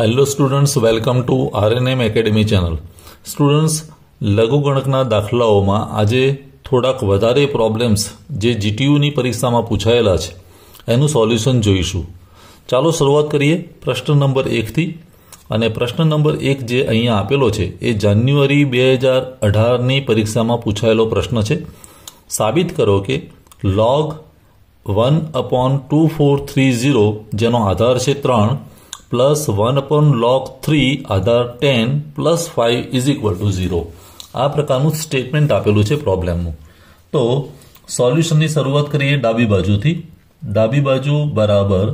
hello students welcome to RNM academy channel students લઘુગણકના દાખલાઓમાં આજે થોડાક વધારે પ્રોબ્લેમ્સ જે જીટીયુની પરીક્ષામાં પૂછાયેલા છે એનું સોલ્યુશન જોઈશું ચાલો શરૂઆત કરીએ પ્રશ્ન નંબર એકથી અને પ્રશ્ન નંબર એક જે અહીંયા આપેલો છે એ જાન્યુઆરી બે હજાર અઢારની પરીક્ષામાં પૂછાયેલો પ્રશ્ન છે સાબિત કરો કે log one upon two four three zero જેનો આધાર છે ત્રણ plus one upon log three આધાર ten plus five is equal to zero આ પ્રકારનું સ્ટેટમેન્ટ આપેલું છે પ્રોબ્લેમનું તો સોલ્યુશનની શરૂઆત કરીએ ડાબી બાજુથી ડાબી બાજુ બરાબર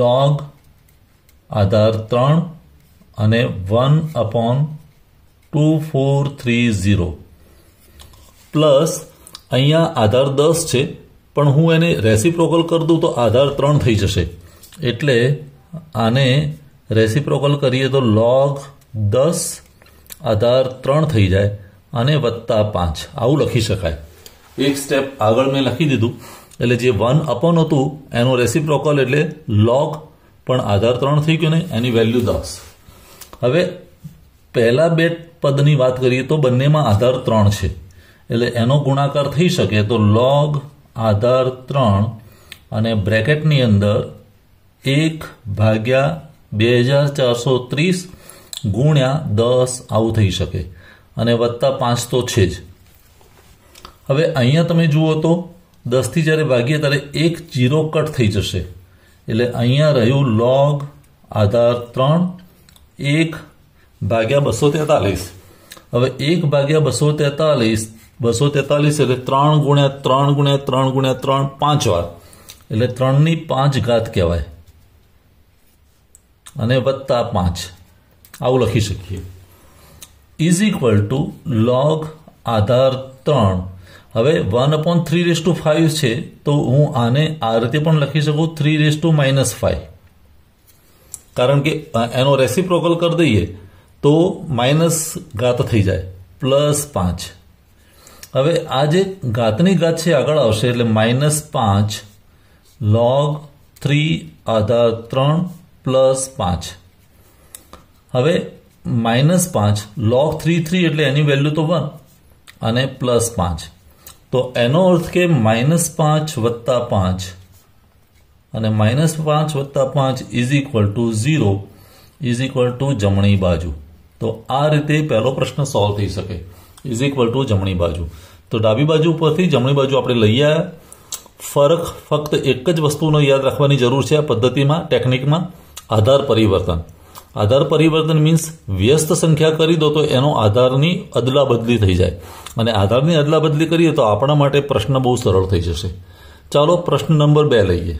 લોગ આધાર ત્રણ અને one upon two four three zero plus અહીંયા આધાર દસ છે પણ હું એને રેસિપ્રોકલ કરી દઉં તો આધાર ત્રણ થઈ જશે એટલે આને રેસિપ્રોકલ કરીએ તો લોગ દસ આધાર ત્રણ થઈ જાય અને વત્તા પાંચ આવું લખી શકાય એક સ્ટેપ આગળ મેં લખી દીધું એટલે જે વન અપન હતું એનો રેસિપ્રોકલ એટલે લોગ પણ આધાર ત્રણ થઈ ગયો ને એની વેલ્યુ દસ હવે પહેલા બે પદની વાત કરીએ તો બંનેમાં આધાર ત્રણ છે એટલે એનો ગુણાકાર થઈ શકે તો લોગ આધાર ત્રણ અને બ્રેકેટની અંદર એક ભાગ્યા બે હજાર ચારસો ત્રીસ ગુણ્યા દસ આવું થઈ શકે અને વત્તા પાંચ તો છે જ હવે અહીંયા તમે જુઓ તો દસથી જ્યારે ભાગીએ ત્યારે એક જીરો કટ થઈ જશે એટલે અહીંયા રહ્યું લોગ આધાર ત્રણ એક ભાગ્યા બસો તેતાલીસ હવે એક ભાગ્યા બસો તેતાલીસ બસો તેતાલીસ એટલે ત્રણ ગુણ્યા ત્રણ ગુણ્યા ત્રણ ગુણ્યા ત્રણ પાંચ વાર એટલે ત્રણની પાંચ ઘાત કહેવાય અને વત્તા પાંચ આવું લખી શકીએ ઇઝ ઇક્વલ ટુ લોગ આધાર ત્રણ હવે one upon three raise two five છે તો હું આને આ રીતે પણ લખી શકું three raise two minus five કારણ કે એનો રેસીપ્રોકલ કરી દઈએ તો માઇનસ ઘાત થઈ જાય પ્લસ પાંચ હવે આ જે ઘાતની ઘાત છે આગળ આવશે એટલે માઇનસ પાંચ લોગ થ્રી આધાર ત્રણ પ્લસ પાંચ હવે માઇનસ પાંચ લોગ થ્રી થ્રી એટલે એની વેલ્યુ તો વન અને પ્લસ પાંચ તો એનો અર્થ કે માઇનસ પાંચ વત્તા પાંચ અને માઇનસ પાંચ વત્તા પાંચ is equal to zero is equal to જમણી બાજુ તો આ રીતે પહેલો પ્રશ્ન સોલ્વ થઈ શકે ઇઝ ઇક્વલ ટુ જમણી બાજુ તો ડાબી બાજુ ઉપરથી જમણી બાજુ આપણે લઈ આવ્યા ફરક ફક્ત એક જ વસ્તુનો યાદ રાખવાની જરૂર છે આ પદ્ધતિમાં ટેકનિકમાં આધાર પરિવર્તન આધાર પરિવર્તન મીન્સ વ્યસ્ત સંખ્યા કરી દો તો એનો આધારની અદલા બદલી થઈ જાય અને આધારની અદલા બદલી કરીએ તો આપણા માટે પ્રશ્ન બહુ સરળ થઈ જશે ચાલો પ્રશ્ન નંબર બે લઈએ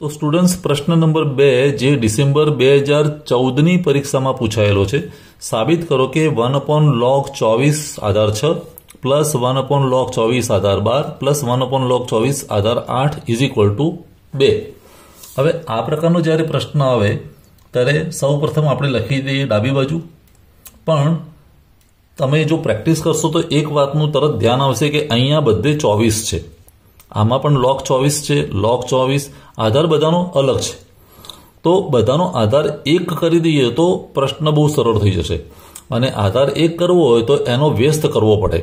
તો સ્ટુડન્ટ્સ પ્રશ્ન નંબર બે જે ડિસેમ્બર બે હજાર ચૌદની પરીક્ષામાં પૂછાયેલો છે સાબિત કરો કે વન અપોન લોગ ચોવીસ આધાર છ પ્લસ વન અપોન લોગ ચોવીસ આધાર બાર પ્લસ વન અપોન લોગ ચોવીસ આધાર આઠ ઇઝ ઇક્વલ ટુ બે હવે આ પ્રકારનો જ્યારે પ્રશ્ન આવે ત્યારે સૌપ્રથમ આપણે લખી દઈએ ડાબી બાજુ પણ તમે જો પ્રેક્ટિસ કરશો તો એક વાતનું તરત ધ્યાન આવશે કે અહીંયા બધે ચોવીસ છે આમાં પણ લોક ચોવીસ છે લોક ચોવીસ આધાર બધાનો અલગ છે તો બધાનો આધાર એક કરી દઈએ તો પ્રશ્ન બહુ સરળ થઈ જશે અને આધાર એક કરવો હોય તો એનો વ્યસ્ત કરવો પડે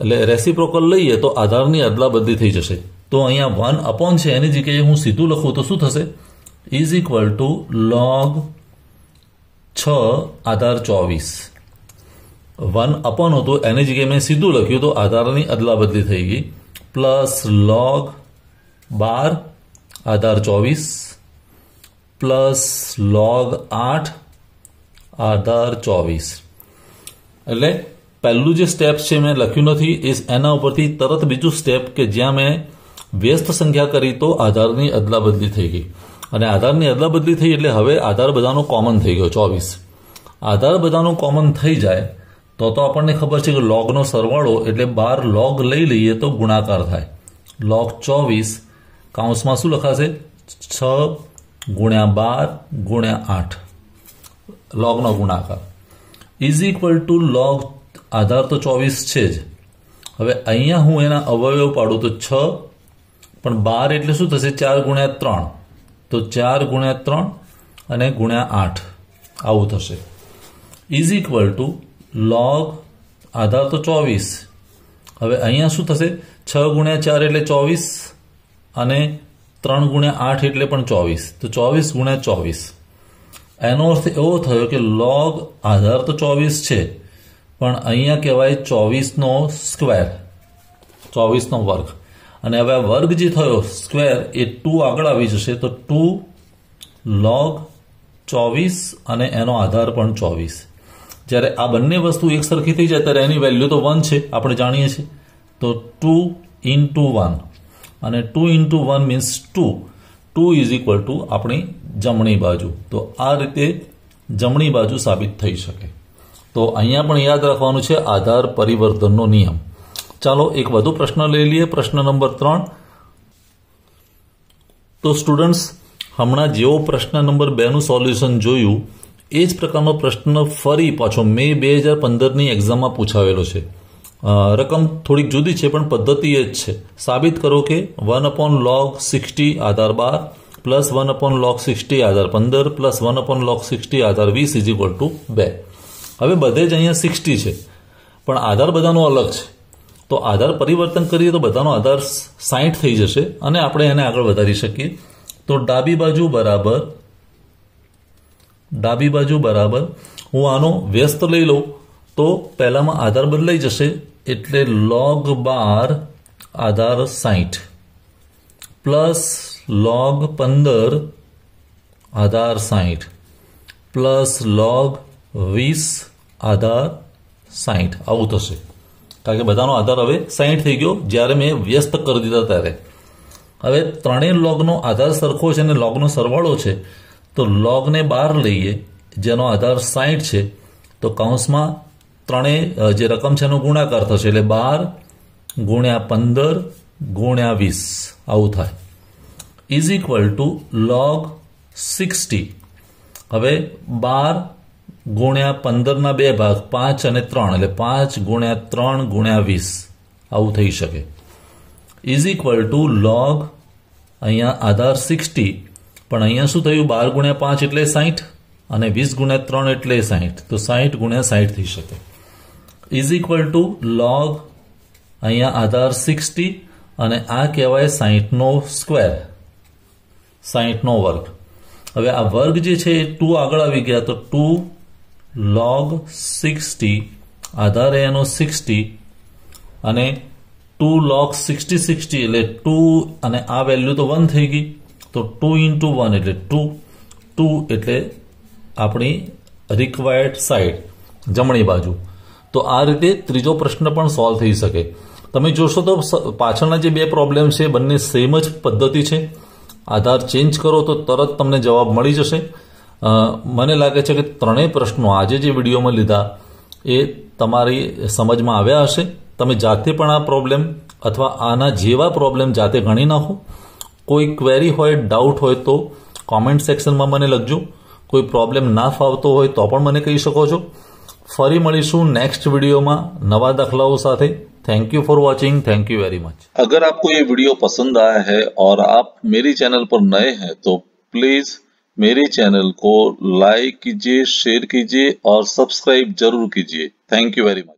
એટલે રેસીપ્રોકલ લઈએ તો આધારની અદલાબદલી થઈ જશે તો અહીંયા વન અપોન છે એની જગ્યાએ હું સીધું લખું તો શું થશે ઇઝ ઇક્વલ ટુ લોગ છ આધાર ચોવીસ વન અપોન હતું એની જગ્યાએ મેં સીધું લખ્યું તો આધારની અદલાબદલી થઈ ગઈ પ્લસ લોગ બાર આધાર ચોવીસ પ્લસ લોગ આઠ આધાર ચોવીસ એટલે પહેલું જે સ્ટેપ છે મેં લખ્યું નથી એ એના ઉપરથી તરત બીજું સ્ટેપ કે જ્યાં મેં વ્યસ્ત સંખ્યા કરી તો આધારની અદલાબદલી થઈ ગઈ અને આધારની અદલાબદલી થઈ એટલે હવે આધાર બધાનો કોમન થઈ ગયો ચોવીસ આધાર બધાનો કોમન થઈ જાય તો તો આપણને ખબર છે કે લોગનો સરવાળો એટલે બાર લોગ લઈ લઈએ તો ગુણાકાર થાય લોગ ચોવીસ કાઉન્સમાં શું લખાશે છ ગુણ્યા બાર ગુણ્યા આઠ લોગનો ગુણાકાર ઇઝ ઇક્વલ ટુ લોગ આધાર તો ચોવીસ છે જ હવે અહીંયા હું એના અવયવ પાડું તો છ પણ બાર એટલે શું થશે ચાર ગુણ્યા ત્રણ તો ચાર ગુણ્યા ત્રણ અને ગુણ્યા આઠ આવું થશે ઇઝ ઇક્વલ ટુ લોગ આધાર તો ચોવીસ હવે અહીંયા શું થશે છ ગુણ્યા ચાર એટલે ચોવીસ અને ત્રણ ગુણ્યા આઠ એટલે પણ ચોવીસ તો ચોવીસ ગુણ્યા ચોવીસ એનો અર્થ એવો થયો કે લોગ આધાર તો ચોવીસ છે પણ અહીંયા કહેવાય ચોવીસનો સ્ક્વેર ચોવીસનો વર્ગ અને હવે આ વર્ગ જે થયો સ્ક્વેર એ ટુ આગળ આવી જશે તો ટુ લોગ ચોવીસ અને એનો આધાર પણ ચોવીસ જ્યારે આ બંને વસ્તુ એક સરખી થઈ જાય ત્યારે એની વેલ્યુ તો વન છે આપણે જાણીએ છીએ તો ટુ ઇન્ટુ વન અને two into one means two two is equal to આપણી જમણી બાજુ તો આ રીતે જમણી બાજુ સાબિત થઈ શકે તો અહીંયા પણ યાદ રાખવાનું છે આધાર પરિવર્તનનો નિયમ ચાલો એક વધુ પ્રશ્ન લઈ લઈએ પ્રશ્ન નંબર ત્રણ તો સ્ટુડન્ટ્સ હમણાં જેવો પ્રશ્ન નંબર બેનું સોલ્યુશન જોયું એ જ પ્રકારનો પ્રશ્ન ફરી પાછો મે બે હજાર પંદરની એક્ઝામમાં પૂછાવેલો છે રકમ થોડીક જુદી છે પણ પદ્ધતિ એ જ છે સાબિત કરો કે વન અપોન લોગ સિક્સટી આધાર બાર plus one upon log sixty આધાર પંદર plus one upon log sixty આધાર વીસ ઇઝ ઇક્વલ ટુ બે હવે બધે જ અહીંયા સિક્સટી છે પણ આધાર બધાનો અલગ છે તો આધાર પરિવર્તન કરીએ તો બધાનો આધાર સાઠ થઈ જશે અને આપણે એને આગળ વધારી શકીએ તો ડાબી બાજુ બરાબર ડાબી બાજુ બરાબર હું આનો વ્યસ્ત લઈ લઉં તો પહેલામાં આધાર બદલાઈ જશે એટલે લોગ બાર આધાર સાઠ પ્લસ લોગ પંદર આધાર સાહીઠ પ્લસ લોગ વીસ આધાર સાઠ આવું થશે કારણ કે બધાનો આધાર હવે સાઈઠ થઈ ગયો જ્યારે મેં વ્યસ્ત કરી દીધા ત્યારે હવે ત્રણેય લોગનો આધાર સરખો છે અને લોગનો સરવાળો છે તો લોગને બહાર લઈએ જેનો આધાર સાઈઠ છે તો કૌંસમાં ત્રણેય જે રકમ છે એનો ગુણાકાર થશે એટલે બાર ગુણ્યા પંદર ગુણ્યા વીસ આવું થાય is equal to log sixty હવે બાર ગુણ્યા પંદરના બે ભાગ પાંચ અને ત્રણ એટલે પાંચ ગુણ્યા ત્રણ ગુણ્યા વીસ આવું થઈ શકે ઇઝ ઇક્વલ ટુ લોગ અહીંયા આધાર સિક્સટી પણ અહીંયા શું થયું બાર ગુણ્યા પાંચ એટલે સાહીઠ અને વીસ ગુણ્યા ત્રણ એટલે સાહીઠ તો સાહીઠ ગુણ્યા સાહીઠ થઈ શકે ઇઝ ઇક્વલ ટુ લોગ અહીંયા આધાર સિક્સટી અને આ કહેવાય સાહીઠનો સ્ક્વેર સાહીઠનો વર્ગ હવે આ વર્ગ જે છે એ ટુ આગળ આવી ગયા તો ટુ લોગ સિક્સટી આધાર એનો સિક્સટી અને ટુ લોગ સિક્સટી સિક્સટી એટલે ટુ અને આ વેલ્યુ તો વન થઈ ગઈ તો ટુ ઇન્ટુ વન એટલે ટુ ટુ એટલે આપણી રિક્વાયર્ડ સાઈડ જમણી બાજુ તો આ રીતે ત્રીજો પ્રશ્ન પણ સોલ્વ થઈ શકે તમે જોશો તો પાછળના જે બે પ્રોબ્લેમ છે બંને સેમ જ પદ્ધતિ છે આધાર ચેન્જ કરો તો તરત તમને જવાબ મળી જશે મને લાગે છે કે ત્રણેય પ્રશ્નો આજે જે વિડીયોમાં લીધા એ તમારી સમજમાં આવ્યા હશે તમે જાતે પણ આ પ્રોબ્લેમ અથવા આના જેવા પ્રોબ્લેમ જાતે ગણી નાખો કોઈ ક્વેરી હોય ડાઉટ હોય તો કોમેન્ટ સેક્શનમાં મને લખજો કોઈ પ્રોબ્લેમ ના ફાવતો હોય તો પણ મને કહી શકો છો ફરી મળીશું નેક્સ્ટ વિડીયોમાં નવા દાખલાઓ સાથે thank you for watching thank you very much अगर आपको ये वीडियो पसंद आया है और आप मेरी चैनल पर नए हैं तो प्लीज़ मेरे चैनल को लाइक कीजिए शेयर कीजिए और सब्सक्राइब जरूर कीजिए थैंक यू वेरी मच